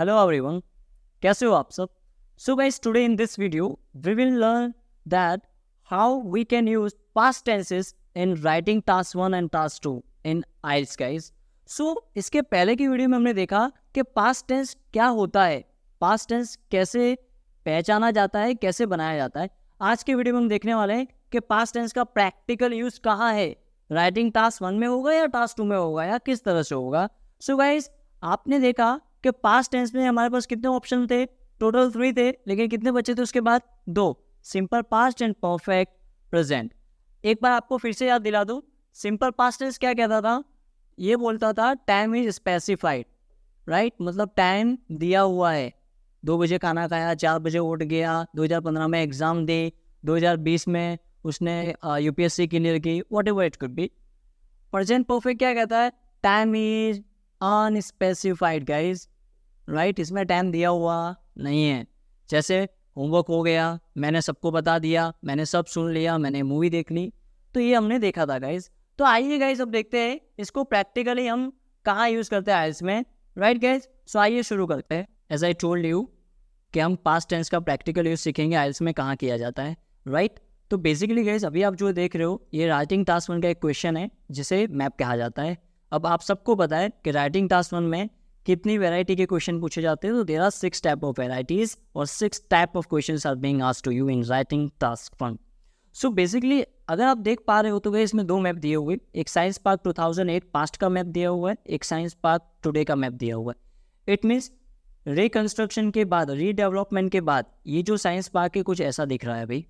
Hello everyone कैसे हो आप सब so guys today in this video we will learn that how we can use past tenses in writing task one and task two in IELTS guys so इसके पहले की video में हमने देखा कि पास टेंस क्या होता है पास टेंस कैसे पहचाना जाता है कैसे बनाया जाता है आज के वीडियो में हम देखने वाले हैं कि पास टेंस का प्रैक्टिकल यूज कहाँ है राइटिंग टास्क वन में होगा या टास्क टू में होगा या किस तरह से होगा सो so गाइज आपने देखा कि पास्ट टेंस में हमारे पास कितने ऑप्शन थे टोटल थ्री थे लेकिन कितने बचे थे उसके बाद दो simple past and perfect present एक बार आपको फिर से याद दिला दूँ सिंपल पास्ट टेंस क्या कहता था ये बोलता था टाइम इज स्पेसिफाइड राइट मतलब टाइम दिया हुआ है दो बजे खाना खाया चार बजे उठ गया 2015 में एग्ज़ाम दी 2020 में उसने यूपीएससी क्लियर की whatever it could be present perfect क्या कहता है time is unspecified guys right इसमें टाइम दिया हुआ नहीं है जैसे होमवर्क हो गया मैंने सबको बता दिया मैंने सब सुन लिया मैंने मूवी देख ली तो ये हमने देखा था गाइज तो आइए गाइज अब देखते हैं इसको प्रैक्टिकली हम कहाँ यूज़ करते हैं इसमें में राइट गाइज सो आइए शुरू करते हैं एज आई टोल्ड यू कि हम पास्ट टेंस का प्रैक्टिकल यूज़ सीखेंगे आइल्स में कहाँ किया जाता है राइट right? तो बेसिकली गाइज अभी आप जो देख रहे हो ये राइटिंग टास्क वन का एक क्वेश्चन है जिसे मैप कहा जाता है अब आप सबको पता है कि राइटिंग टास्क वन में कितनी वेराइटी के क्वेश्चन पूछे जाते हैं तो there are six type of varieties और six type of question are being आज to you in writing task फंड सो बेसिकली अगर आप देख पा रहे हो तो भाई इसमें दो मैप दिए हुए एक साइंस पार्क 2008 पास्ट का मैप दिया हुआ है एक साइंस पार्क टुडे का मैप दिया हुआ है इट मीन्स रिकन्स्ट्रक्शन के बाद रीडेवलपमेंट के बाद ये जो साइंस पार्क है कुछ ऐसा दिख रहा है भाई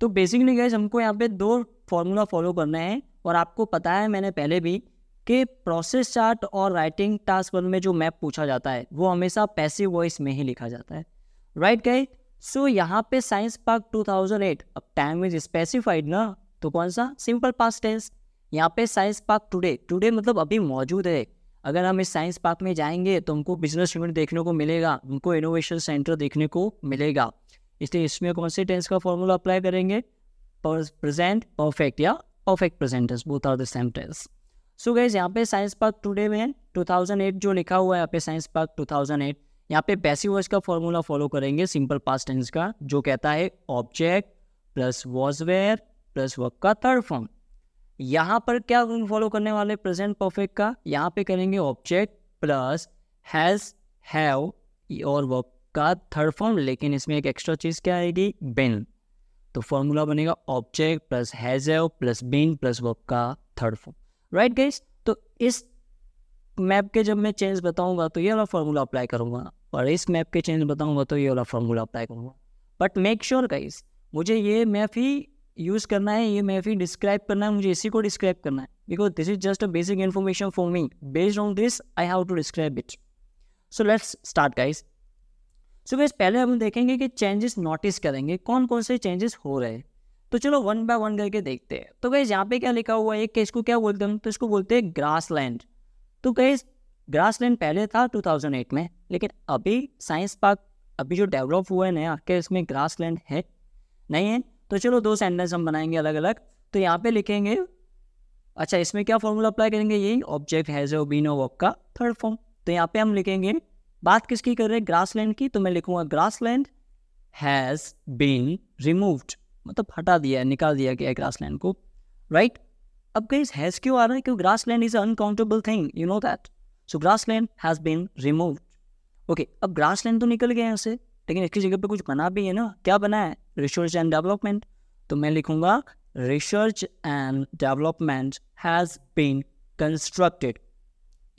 तो बेसिकली गैस हमको यहाँ पे दो फॉर्मूला फॉलो करना है और आपको पता है मैंने पहले भी कि प्रोसेस चार्ट और राइटिंग टास्क वन में जो मैप पूछा जाता है वो हमेशा पैसिव वॉइस में ही लिखा जाता है राइट गए सो यहाँ पे साइंस पार्क 2008 अब टाइम इज स्पेसिफाइड ना तो कौन सा सिंपल पास टेंस यहाँ पे साइंस पार्क टुडे टुडे मतलब अभी मौजूद है अगर हम इस साइंस पार्क में जाएंगे तो हमको बिजनेस यूनिट देखने को मिलेगा हमको इनोवेशन सेंटर देखने को मिलेगा इसलिए इसमें कौन से टेंस का फॉर्मूला अप्लाई करेंगे प्रेजेंट परफेक्ट या perfect present tense both are the same tense so guys यहाँ पे साइंस पार्क टुडे में 2008 जो लिखा हुआ है यहाँ पे साइंस पार्क 2008 यहाँ पे पैसिव वॉज का फॉर्मूला फॉलो करेंगे सिंपल पास्ट टेंस का जो कहता है object plus was were plus verb का थर्ड फॉर्म यहाँ पर क्या फॉलो करने वाले प्रेजेंट परफेक्ट का यहाँ पे करेंगे ऑब्जेक्ट प्लस हैज हैव और वर्क का थर्ड फॉर्म लेकिन इसमें एक एक्स्ट्रा चीज़ क्या आएगी बेन तो फॉर्मूला बनेगा object plus has have plus been plus verb का थर्ड फॉर्म राइट गाइस तो इस मैप के जब मैं चेंज बताऊंगा तो ये वाला फार्मूला अप्लाई करूंगा और इस मैप के चेंज बताऊंगा तो ये वाला फार्मूला अप्लाई करूंगा बट मेक श्योर गाइस मुझे ये मैप ही यूज़ करना है ये मैप ही डिस्क्राइब करना है मुझे इसी को डिस्क्राइब करना है because this is just a basic information for me based on this I have to describe it so let's start guys so guys पहले हम देखेंगे कि चेंजेस नोटिस करेंगे कौन कौन से चेंजेस हो रहे हैं तो चलो वन बाय वन करके देखते हैं तो गैस यहाँ पे क्या लिखा हुआ है इसको क्या बोलते हैं तो इसको बोलते हैं ग्रास लैंड तो गैस ग्रास लैंड पहले था 2008 में लेकिन अभी साइंस पार्क अभी जो डेवलप हुआ है नया क्या इसमें ग्रास लैंड है नहीं है तो चलो दो सेंटेंस हम बनाएंगे अलग अलग तो यहाँ पे लिखेंगे अच्छा इसमें क्या फॉर्मूला अप्लाई करेंगे यही ऑब्जेक्ट हैज बीन वर्क का थर्ड फॉर्म तो यहाँ पे हम लिखेंगे बात किसकी कर रहे हैं ग्रास लैंड की तो मैं लिखूंगा grassland has been removed मतलब हटा दिया है निकाल दिया गया है ग्रास लैंड को राइट right? अब कहीं हैज़ क्यों आ रहा है क्योंकि grassland is uncountable thing you know that so grassland has been remove okay अब ग्रास लैंड तो निकल गया यहाँ से लेकिन इसकी जगह पर कुछ बना भी है ना क्या बना है रिसर्च एंड डेवलपमेंट तो मैं लिखूंगा research and development has been constructed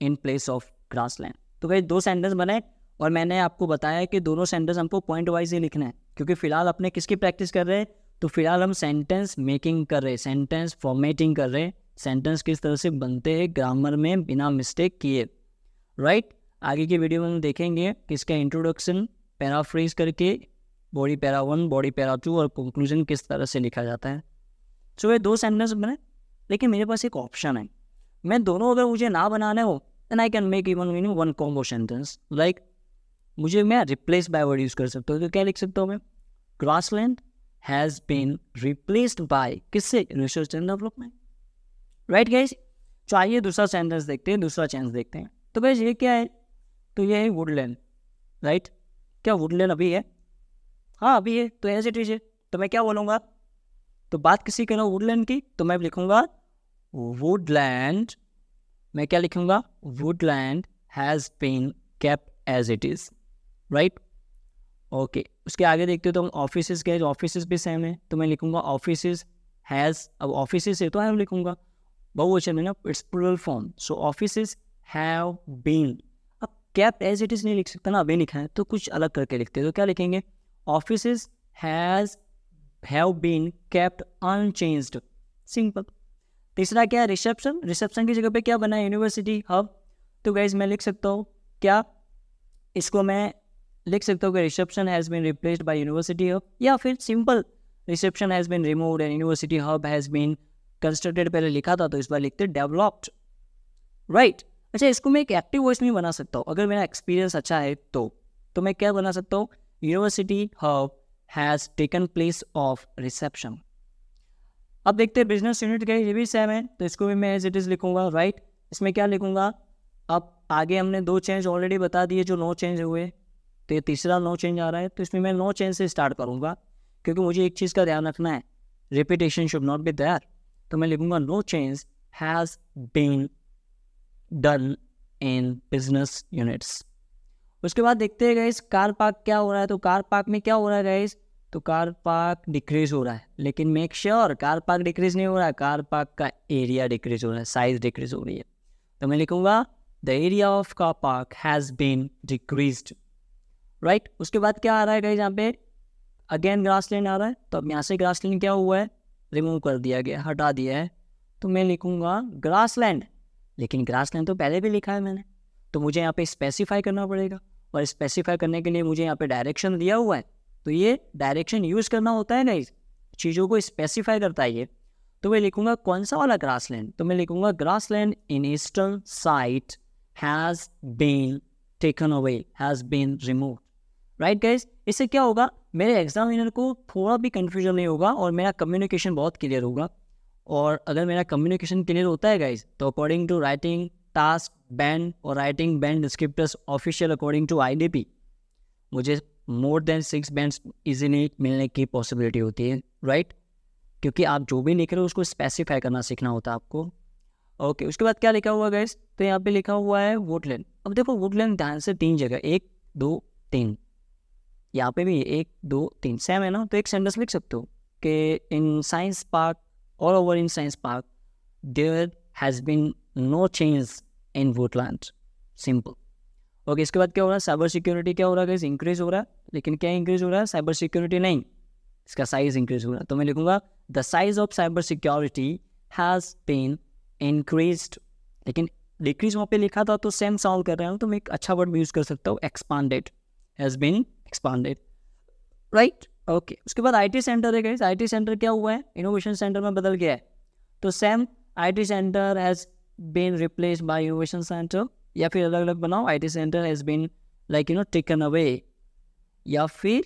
in place of grassland तो कहीं दो सेंटेंस बनाए और मैंने आपको बताया कि दोनों सेंटेंस हमको पॉइंट वाइज ही लिखना है क्योंकि फिलहाल अपने किसकी प्रैक्टिस कर रहे हैं तो फिलहाल हम सेंटेंस मेकिंग कर रहे हैं सेंटेंस फॉर्मेटिंग कर रहे हैं सेंटेंस किस तरह से बनते हैं ग्रामर में बिना मिस्टेक किए राइट right? आगे की वीडियो में हम देखेंगे किसका इंट्रोडक्शन पैराफ्रेज करके body para one body para two और कंक्लूजन किस तरह से लिखा जाता है सो ये दो सेंटेंस बने लेकिन मेरे पास एक ऑप्शन है मैं दोनों अगर मुझे ना बनाने हो then I can make even no one combo sentence like मुझे मैं रिप्लेस बाय वर्ड यूज़ कर सकता हूँ तो क्या लिख सकता हूँ मैं grassland has been replaced by किससे research and development right guys तो आइए दूसरा सेंटेंस देखते हैं दूसरा चेंज देखते हैं तो गाइज ये क्या है तो ये है वुडलैंड राइट क्या वुडलैंड अभी है हाँ अभी है तो एज इट इज है तो मैं क्या बोलूँगा तो बात किसी के ना वुडलैंड की तो मैं लिखूंगा वुडलैंड मैं क्या लिखूंगा woodland has been kept as it is right okay उसके आगे देखते हो तो हम ऑफिस के ऑफिस भी सेम है तो मैं लिखूंगा ऑफिस हैज़ अब ऑफिस है तो हैव लिखूंगा बहुवचन है ना it's plural form so office have been अब कैप एज इट इज़ नहीं लिख सकता ना अभी लिखा है तो कुछ अलग करके लिखते हैं तो क्या लिखेंगे office has have been kept unchanged simple तीसरा क्या है रिसेप्शन रिसेप्शन की जगह पे क्या बना है यूनिवर्सिटी हब तो गाइज मैं लिख सकता हूँ क्या इसको मैं लिख सकते हो कि reception has been replaced by university hub या फिर simple reception has been remove and university hub has been constructed पहले लिखा था तो इस बार लिखते डेवलप्ड राइट right. अच्छा इसको मैं एक एक्टिव वॉइस में बना सकता हूँ अगर मेरा एक्सपीरियंस अच्छा है तो तो मैं क्या बना सकता हूँ university hub has taken place of reception अब देखते हैं बिजनेस यूनिट का ये भी सेम है तो इसको भी मैं एज इट इज़ लिखूंगा राइट right? इसमें क्या लिखूंगा अब आगे हमने दो चेंज ऑलरेडी बता दिए जो नो चेंज हुए तो ये तीसरा नो चेंज आ रहा है तो इसमें मैं नो चेंज से स्टार्ट करूँगा क्योंकि मुझे एक चीज़ का ध्यान रखना है repetition should not be there तो मैं लिखूंगा no change has been done in business units उसके बाद देखते हैं गाइस कार पार्क क्या हो रहा है तो कार पार्क में क्या हो रहा है गाइस तो कार पार्क डिक्रीज हो रहा है लेकिन make sure sure, car park decrease नहीं हो रहा है कार पार्क का एरिया डिक्रीज हो रहा है साइज डिक्रीज हो रही है तो मैं लिखूंगा the area of car park has been decrease right उसके बाद क्या आ रहा है गाइज यहाँ पे अगेन ग्रास लैंड आ रहा है तो अब यहाँ से ग्रास लैंड क्या हुआ है रिमूव कर दिया गया हटा दिया है तो मैं लिखूँगा ग्रास लैंड लेकिन ग्रास लैंड तो पहले भी लिखा है मैंने तो मुझे यहाँ पे स्पेसिफाई करना पड़ेगा और स्पेसिफाई करने के लिए मुझे यहाँ पे डायरेक्शन दिया हुआ है तो ये डायरेक्शन यूज़ करना होता है गाइज चीज़ों को स्पेसिफाई करता है ये तो मैं लिखूंगा कौन सा वाला ग्रास लैंड तो मैं लिखूंगा grassland in eastern site has been taken away has been remove right guys इससे क्या होगा मेरे एग्जामिनर को थोड़ा भी कन्फ्यूजन नहीं होगा और मेरा कम्युनिकेशन बहुत क्लियर होगा और अगर मेरा कम्युनिकेशन क्लियर होता है गाइज तो according to writing task band और writing band descriptors official according to I मुझे more than six band easily मिलने की पॉसिबिलिटी होती है राइट right? क्योंकि आप जो भी लिख रहे हो उसको स्पेसिफाई करना सीखना होता है आपको ओके okay, उसके बाद क्या लिखा हुआ गैस तो यहाँ पे लिखा हुआ है वुडलैंड अब देखो वोट ध्यान से तीन जगह एक दो तीन यहाँ पे भी एक दो तीन सेम है ना तो एक सेंटेंस लिख सकते हो कि in science park all over in science park there has been no change in woodland simple okay इसके बाद क्या हो रहा है साइबर सिक्योरिटी क्या हो रहा है इंक्रीज हो रहा है लेकिन क्या इंक्रीज हो रहा है साइबर सिक्योरिटी नहीं इसका साइज इंक्रीज हो रहा है तो मैं लिखूंगा the size of cyber security has been increase लेकिन डिक्रीज वहाँ पे लिखा था तो सेम सॉल्व कर रहे हैं तो मैं एक अच्छा वर्ड भी यूज़ कर सकता हूँ expanded has been expanded right okay उसके बाद आईटी सेंटर है गाइस आईटी सेंटर क्या हुआ है इनोवेशन सेंटर में बदल गया है तो same IT centre has been replace by innovation centre या फिर अलग अलग बनाओ IT centre has been like you know taken away या फिर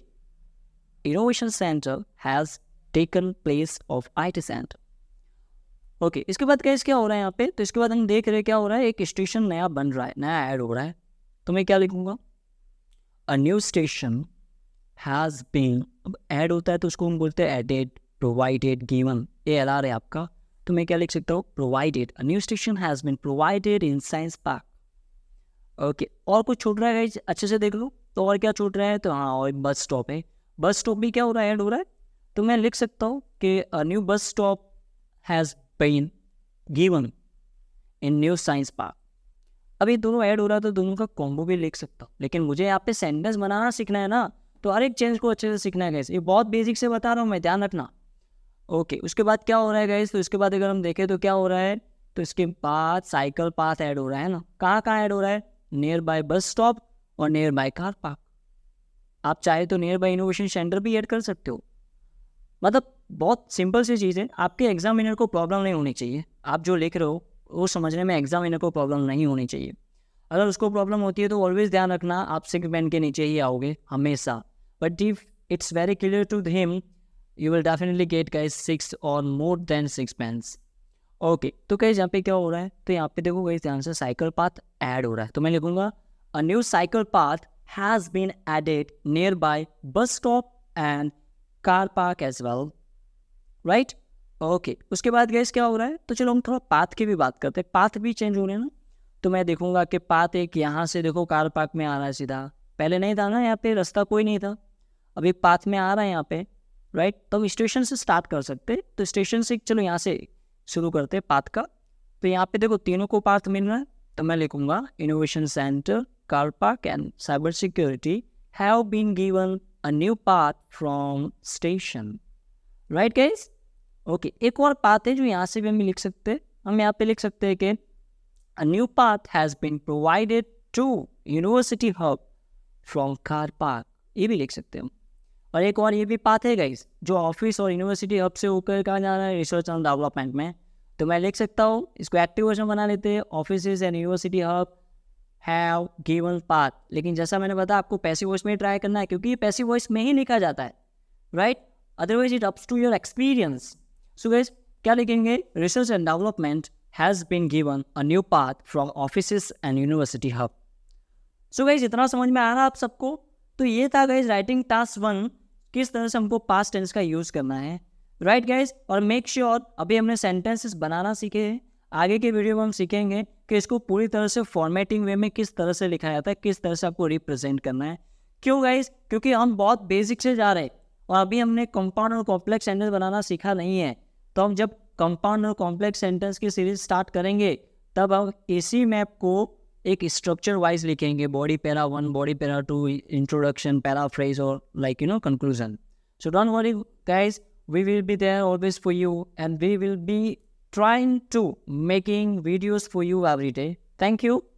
innovation centre has taken place of IT centre okay इसके बाद कैसे क्या हो रहा है यहाँ पे तो इसके बाद हम देख रहे हैं क्या हो रहा है एक स्टेशन नया बन रहा है नया ऐड हो रहा है तो मैं क्या लिखूंगा a new station has been अब ऐड होता है तो उसको हम बोलते हैं एडेड प्रोवाइडेड गिवन ये एल आर है आपका तो मैं क्या लिख सकता हूँ provided a new station has been provided in science park okay और कुछ छूट रहा है अच्छे से देख लो तो और क्या छूट रहा है तो हाँ और बस स्टॉप है बस स्टॉप भी क्या हो रहा है ऐड हो रहा है तो मैं लिख सकता हूँ कि a new bus stop has been given in new science park अब ये दोनों ऐड हो रहा है तो दोनों का कॉम्बो भी लिख सकता हूँ लेकिन मुझे यहाँ पे सेंटेंस बनाना सीखना है ना तो हर एक चेंज को अच्छे से सीखना है गैस ये बहुत बेसिक से बता रहा हूँ मैं ध्यान रखना ओके उसके बाद क्या हो रहा है गैस तो इसके बाद अगर हम देखें तो क्या हो रहा है तो इसके बाद साइकिल पाथ ऐड हो रहा है ना कहाँ कहाँ ऐड हो रहा है नियर बाय बस स्टॉप और नियर बाय कार पार्क आप चाहे तो नियर बाय इनोवेशन सेंटर भी ऐड कर सकते हो मतलब बहुत सिंपल सी चीज़ है आपके एग्जामिनर को प्रॉब्लम नहीं होनी चाहिए आप जो लिख रहे हो वो समझने में एग्जाम एग्जामिनर को प्रॉब्लम नहीं होनी चाहिए अगर उसको प्रॉब्लम होती है तो ऑलवेज ध्यान रखना आप सिंक पेन के नीचे ही आओगे हमेशा but if it's very clear to him you will definitely get guys six और मोर देन सिक्स पेन्स ओके तो गाइज यहाँ पे क्या हो रहा है तो यहाँ पे देखो गाइज ध्यान से साइकिल पाथ ऐड हो रहा है तो मैं लिखूंगा a new cycle path has been added nearby bus stop and car park as well right okay उसके बाद गैस क्या हो रहा है तो चलो हम थोड़ा पाथ की भी बात करते हैं पाथ भी चेंज हो रहे हैं ना तो मैं देखूंगा कि पाथ एक यहाँ से देखो कार पार्क में आ रहा है सीधा पहले नहीं था ना यहाँ पे रास्ता कोई नहीं था अभी पाथ में आ रहा है यहाँ पे राइट तो हम स्टेशन से स्टार्ट कर सकते तो स्टेशन से चलो यहाँ से शुरू करते पाथ का तो यहाँ पे देखो तीनों को पाथ मिल रहा है तो मैं लिखूंगा innovation centre car park and cyber security have been given a new path from station right guys okay एक और पाथ है जो यहाँ से भी हम लिख सकते हैं हम यहाँ पे लिख सकते हैं कि new path has been provided to university hub from car park ये भी लिख सकते हैं हम और एक और ये भी पाथ है गाइज जो ऑफिस और यूनिवर्सिटी हब से होकर कहा जा रहा है रिसर्च एंड डेवलपमेंट में तो मैं लिख सकता हूँ इसको एक्टिव बना लेते हैं office and university hub have given path लेकिन जैसा मैंने बताया आपको पैसे वॉइस में ट्राई करना है क्योंकि ये पैसे वॉइस में ही लिखा जाता है right otherwise it ups to your experience so guys क्या लिखेंगे research and development has been given a new path from office and university hub so guys इतना समझ में आ रहा आप सबको तो ये था गाइज राइटिंग टास्क वन किस तरह से हमको पास्ट टेंस का यूज़ करना है राइट right गाइज और मेक श्योर sure, अभी हमने सेंटेंसेस बनाना सीखे हैं आगे के वीडियो में हम सीखेंगे कि इसको पूरी तरह से फॉर्मेटिंग वे में किस तरह से लिखा जाता है किस तरह से आपको रिप्रेजेंट करना है क्यों गाइज क्योंकि हम बहुत बेसिक से जा रहे हैं और अभी हमने कंपाउंड और कॉम्प्लेक्स सेंटेंस बनाना सीखा नहीं है तो हम जब कंपाउंड और कॉम्प्लेक्स सेंटेंस की सीरीज स्टार्ट करेंगे तब हम इसी मैप को एक स्ट्रक्चर वाइज लिखेंगे body para one body para two introduction paraphrase और like you know conclusion so don't worry guys we will be there always for you and we will be trying to making videos for you every day thank you